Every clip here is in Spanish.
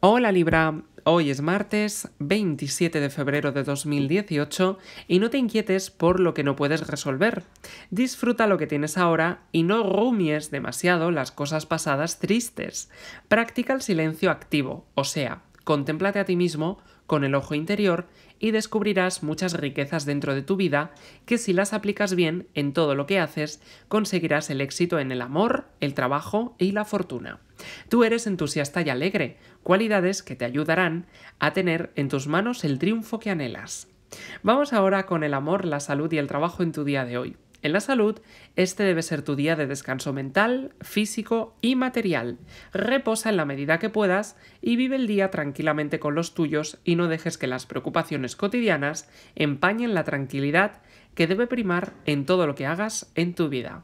Hola Libra, hoy es martes 27 de febrero de 2018 y no te inquietes por lo que no puedes resolver. Disfruta lo que tienes ahora y no rumies demasiado las cosas pasadas tristes. Practica el silencio activo, o sea, contémplate a ti mismo con el ojo interior y descubrirás muchas riquezas dentro de tu vida que si las aplicas bien en todo lo que haces, conseguirás el éxito en el amor, el trabajo y la fortuna. Tú eres entusiasta y alegre, cualidades que te ayudarán a tener en tus manos el triunfo que anhelas. Vamos ahora con el amor, la salud y el trabajo en tu día de hoy. En la salud, este debe ser tu día de descanso mental, físico y material. Reposa en la medida que puedas y vive el día tranquilamente con los tuyos y no dejes que las preocupaciones cotidianas empañen la tranquilidad que debe primar en todo lo que hagas en tu vida.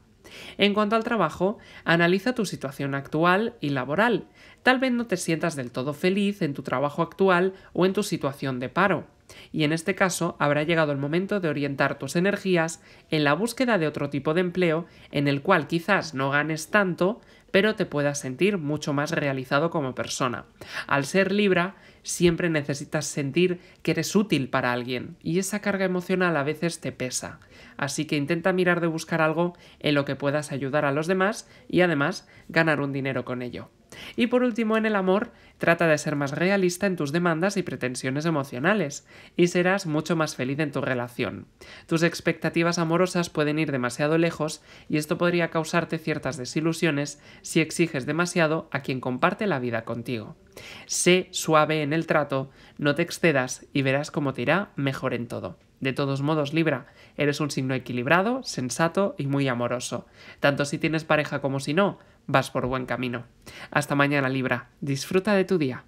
En cuanto al trabajo, analiza tu situación actual y laboral. Tal vez no te sientas del todo feliz en tu trabajo actual o en tu situación de paro. Y en este caso habrá llegado el momento de orientar tus energías en la búsqueda de otro tipo de empleo en el cual quizás no ganes tanto, pero te puedas sentir mucho más realizado como persona. Al ser Libra, siempre necesitas sentir que eres útil para alguien y esa carga emocional a veces te pesa. Así que intenta mirar de buscar algo en lo que puedas ayudar a los demás y además ganar un dinero con ello. Y por último, en el amor, trata de ser más realista en tus demandas y pretensiones emocionales, y serás mucho más feliz en tu relación. Tus expectativas amorosas pueden ir demasiado lejos y esto podría causarte ciertas desilusiones si exiges demasiado a quien comparte la vida contigo. Sé suave en el trato, no te excedas y verás cómo te irá mejor en todo. De todos modos, Libra, eres un signo equilibrado, sensato y muy amoroso. Tanto si tienes pareja como si no, vas por buen camino. Hasta mañana Libra. Disfruta de tu día.